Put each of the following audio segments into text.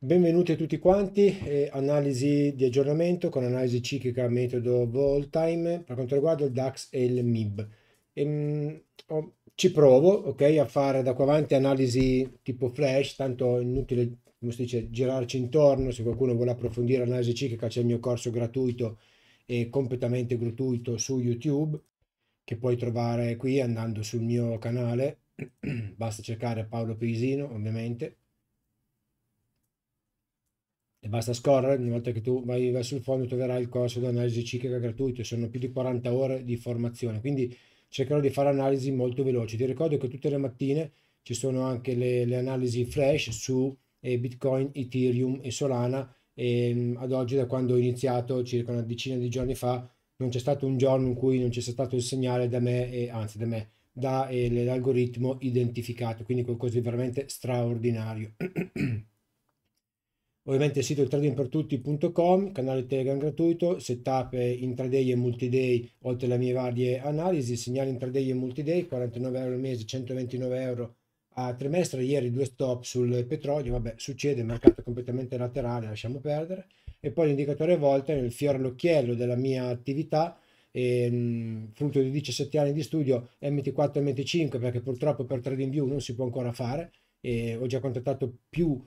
Benvenuti a tutti quanti, eh, analisi di aggiornamento con analisi ciclica metodo Voltime per quanto riguarda il DAX e il MIB. Ehm, oh, ci provo okay, a fare da qua avanti analisi tipo flash, tanto è inutile come si dice, girarci intorno, se qualcuno vuole approfondire l'analisi ciclica c'è il mio corso gratuito e completamente gratuito su YouTube che puoi trovare qui andando sul mio canale, basta cercare Paolo Pisino ovviamente e basta scorrere, una volta che tu vai, verso il fondo troverai il corso di analisi ciclica gratuito, sono più di 40 ore di formazione, quindi cercherò di fare analisi molto veloci. Ti ricordo che tutte le mattine ci sono anche le, le analisi flash su eh, Bitcoin, Ethereum e Solana, e, ehm, ad oggi da quando ho iniziato, circa una decina di giorni fa, non c'è stato un giorno in cui non c'è stato il segnale da me, eh, anzi da me, dall'algoritmo eh, identificato, quindi qualcosa di veramente straordinario. Ovviamente il sito di tradingpertutti.com, canale Telegram gratuito, setup intraday e multiday, oltre alle mie varie analisi, segnali intraday e multiday, 49 euro al mese, 129 euro a trimestre, ieri due stop sul petrolio, vabbè succede, il mercato completamente laterale, lasciamo perdere. E poi l'indicatore volta, il fiore all'occhiello della mia attività, e, ehm, frutto di 17 anni di studio M24-M25, perché purtroppo per TradingView non si può ancora fare e ho già contattato più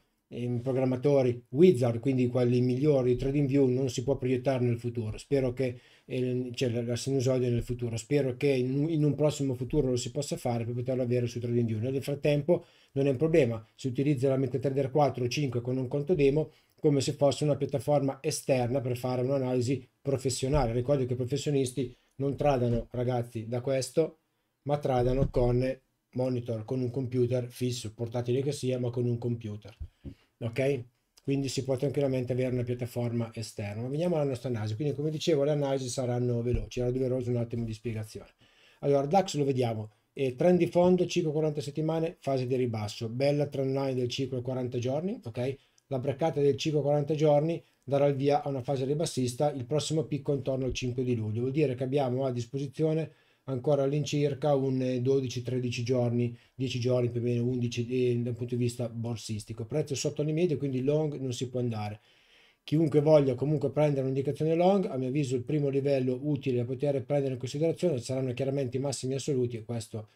programmatori wizard, quindi quelli migliori di TradingView, non si può proiettare nel futuro. Spero che eh, cioè, la sinusoide nel futuro, spero che in un, prossimo futuro lo si possa fare per poterlo avere su TradingView. Nel frattempo non è un problema, si utilizza la MetaTrader 4 o 5 con un conto demo come se fosse una piattaforma esterna per fare un'analisi professionale. Ricordo che i professionisti non tradano ragazzi da questo, ma tradano con monitor, con un computer fisso, portatile che sia, ma con un computer ok? Quindi si può tranquillamente avere una piattaforma esterna. veniamo alla nostra analisi. Quindi, come dicevo, le analisi saranno veloci, era doveroso un attimo di spiegazione. Allora, DAX lo vediamo. E trend di fondo, ciclo 40 settimane, fase di ribasso. Bella trend line del ciclo 40 giorni, ok? La braccata del ciclo 40 giorni darà il via a una fase ribassista, il prossimo picco intorno al 5 di luglio. Vuol dire che abbiamo a disposizione ancora all'incirca un 12-13 eh, giorni, 10 giorni più o meno, 11 eh, dal punto di vista borsistico. Prezzo sotto le medie, quindi long non si può andare. Chiunque voglia comunque prendere un'indicazione long, a mio avviso il primo livello utile da poter prendere in considerazione saranno chiaramente i massimi assoluti e questo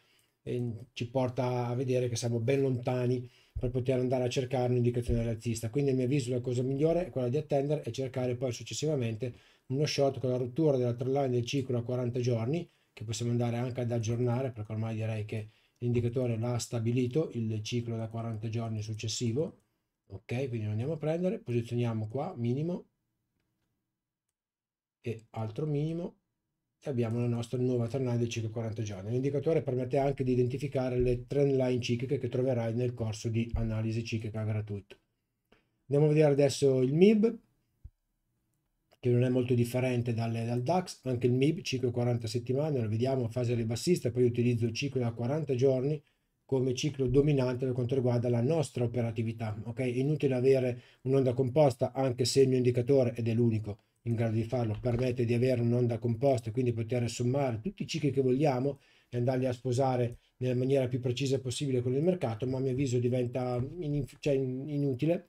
eh, ci porta a vedere che siamo ben lontani per poter andare a cercare un'indicazione razzista. Quindi a mio avviso la cosa migliore è quella di attendere e cercare poi successivamente uno shot con la rottura della trend del ciclo a 40 giorni, che possiamo andare anche ad aggiornare perché ormai direi che l'indicatore l'ha stabilito il ciclo da 40 giorni successivo ok quindi lo andiamo a prendere posizioniamo qua minimo e altro minimo e abbiamo la nostra nuova trend line del ciclo 40 giorni l'indicatore permette anche di identificare le trend line cicliche che troverai nel corso di analisi ciclica gratuito andiamo a vedere adesso il MIB che non è molto differente dalle, dal DAX, anche il MIB, ciclo 40 settimane, lo vediamo a fase ribassista, poi utilizzo il ciclo da 40 giorni come ciclo dominante per quanto riguarda la nostra operatività. Ok, inutile avere un'onda composta anche se il mio indicatore, ed è l'unico in grado di farlo, permette di avere un'onda composta e quindi poter sommare tutti i cicli che vogliamo e andarli a sposare nella maniera più precisa possibile con il mercato, ma a mio avviso diventa cioè in, cioè, inutile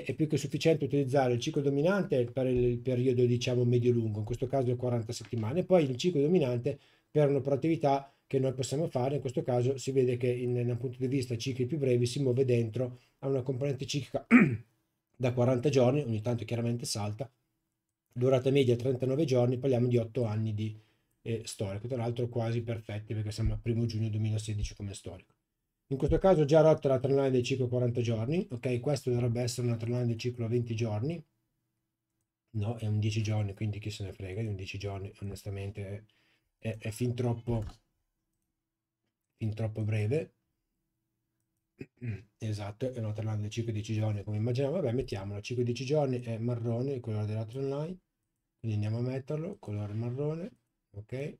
è più che sufficiente utilizzare il ciclo dominante per il periodo diciamo medio-lungo, in questo caso 40 settimane, e poi il ciclo dominante per un'operatività che noi possiamo fare, in questo caso si vede che in, un punto di vista cicli più brevi si muove dentro a una componente ciclica da 40 giorni, ogni tanto chiaramente salta, durata media 39 giorni, parliamo di 8 anni di eh, storico, tra l'altro quasi perfetti perché siamo al primo giugno 2016 come storico. In questo caso ho già rotto la trend line del ciclo 40 giorni, ok? Questo dovrebbe essere una trend line del ciclo 20 giorni. No, è un 10 giorni, quindi chi se ne frega di un 10 giorni, onestamente è, è, è fin troppo fin troppo breve. Esatto, è una trend trendline del ciclo 10 giorni, come immaginavo. Vabbè, mettiamola, ciclo 10 giorni è marrone, il colore della trend line Quindi andiamo a metterlo, colore marrone, ok?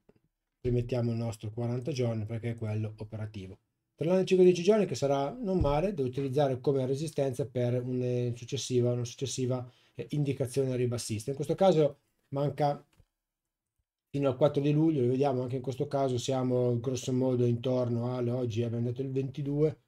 Rimettiamo il nostro 40 giorni perché è quello operativo per l'anno 5 10 giorni che sarà non male da utilizzare come resistenza per una eh, successiva, una successiva eh, indicazione ribassista. In questo caso manca fino al 4 di luglio, lo vediamo anche in questo caso siamo grossomodo intorno alle oggi abbiamo detto il 22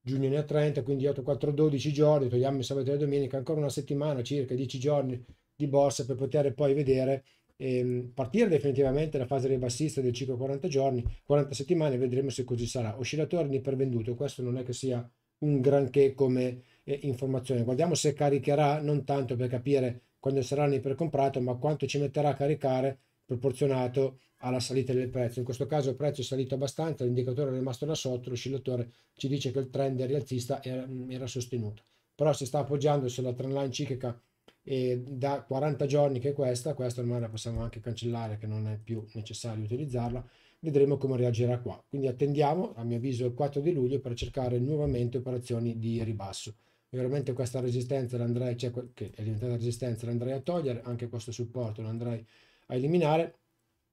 giugno ne ha 30, quindi 8, 4, 12 giorni, togliamo il sabato e la domenica, ancora una settimana, circa 10 giorni di borsa per poter poi vedere Ehm, partire definitivamente la fase ribassista del ciclo 40 giorni, 40 settimane, vedremo se così sarà. oscillatore per venduto, questo non è che sia un granché come eh, informazione. Guardiamo se caricherà, non tanto per capire quando saranno ipercomprato, ma quanto ci metterà a caricare proporzionato alla salita del prezzo. In questo caso il prezzo è salito abbastanza, l'indicatore è rimasto da sotto, l'oscillatore ci dice che il trend rialzista era, mm, era sostenuto. Però si sta appoggiando sulla trend line ciclica e da 40 giorni che è questa, questa ormai la possiamo anche cancellare che non è più necessario utilizzarla, vedremo come reagirà qua. Quindi attendiamo, a mio avviso, il 4 di luglio per cercare nuovamente operazioni di ribasso. Veramente questa resistenza l'andrei, cioè, che è diventata resistenza, l'andrei a togliere, anche questo supporto lo andrei a eliminare.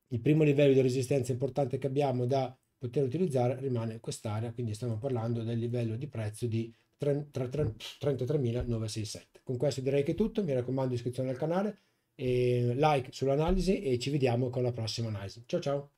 Il primo livello di resistenza importante che abbiamo da poter utilizzare rimane quest'area, quindi stiamo parlando del livello di prezzo di 33.967. Con questo direi che è tutto, mi raccomando iscrizione al canale, like sull'analisi e ci vediamo con la prossima analisi. Ciao ciao!